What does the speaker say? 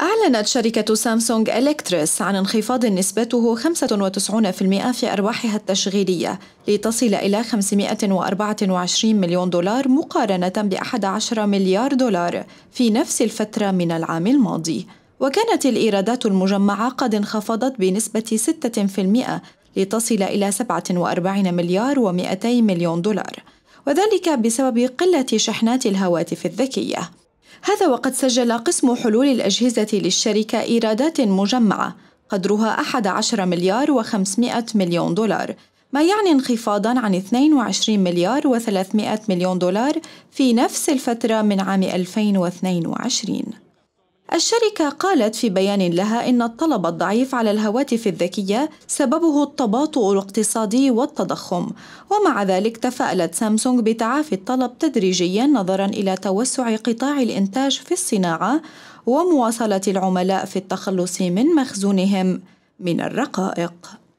أعلنت شركة سامسونج إلكتريس عن انخفاض نسبته 95% في أرباحها التشغيلية لتصل إلى 524 مليون دولار مقارنة ب 11 مليار دولار في نفس الفترة من العام الماضي وكانت الإيرادات المجمعة قد انخفضت بنسبة 6% لتصل إلى 47 مليار و200 مليون دولار وذلك بسبب قلة شحنات الهواتف الذكية هذا وقد سجل قسم حلول الأجهزة للشركة إيرادات مجمعة قدرها 11 مليار و500 مليون دولار ما يعني انخفاضا عن 22 مليار و300 مليون دولار في نفس الفترة من عام 2022 الشركة قالت في بيان لها إن الطلب الضعيف على الهواتف الذكية سببه التباطؤ الاقتصادي والتضخم، ومع ذلك تفاءلت سامسونج بتعافي الطلب تدريجيا نظرا إلى توسع قطاع الإنتاج في الصناعة ومواصلة العملاء في التخلص من مخزونهم من الرقائق.